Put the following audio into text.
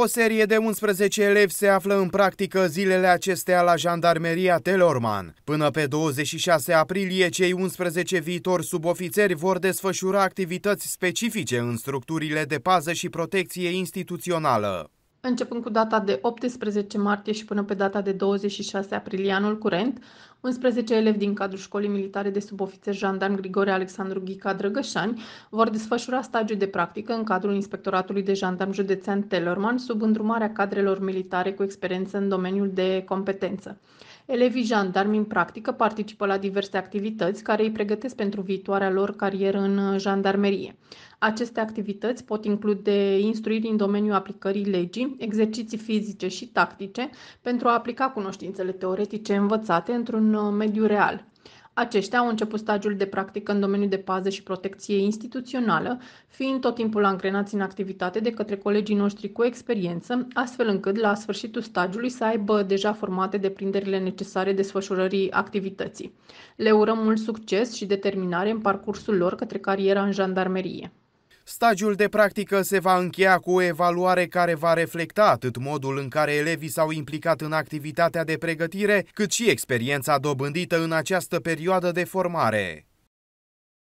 O serie de 11 elevi se află în practică zilele acestea la Jandarmeria Telorman. Până pe 26 aprilie, cei 11 viitori subofițeri vor desfășura activități specifice în structurile de pază și protecție instituțională. Începând cu data de 18 martie și până pe data de 26 aprilie anul curent, 11 elevi din cadrul școlii militare de subofițer jandarm Grigore Alexandru Ghica Drăgășani vor desfășura stagiu de practică în cadrul Inspectoratului de Jandarm Județean Telorman sub îndrumarea cadrelor militare cu experiență în domeniul de competență. Elevii jandarmi în practică participă la diverse activități care îi pregătesc pentru viitoarea lor carieră în jandarmerie. Aceste activități pot include instruiri în domeniul aplicării legii, exerciții fizice și tactice pentru a aplica cunoștințele teoretice învățate într-un Uh, mediu real. Aceștia au început stagiul de practică în domeniul de pază și protecție instituțională, fiind tot timpul angrenați în activitate de către colegii noștri cu experiență, astfel încât la sfârșitul stagiului să aibă deja formate deprinderile necesare desfășurării activității. Le urăm mult succes și determinare în parcursul lor către cariera în jandarmerie. Stagiul de practică se va încheia cu o evaluare care va reflecta atât modul în care elevii s-au implicat în activitatea de pregătire, cât și experiența dobândită în această perioadă de formare.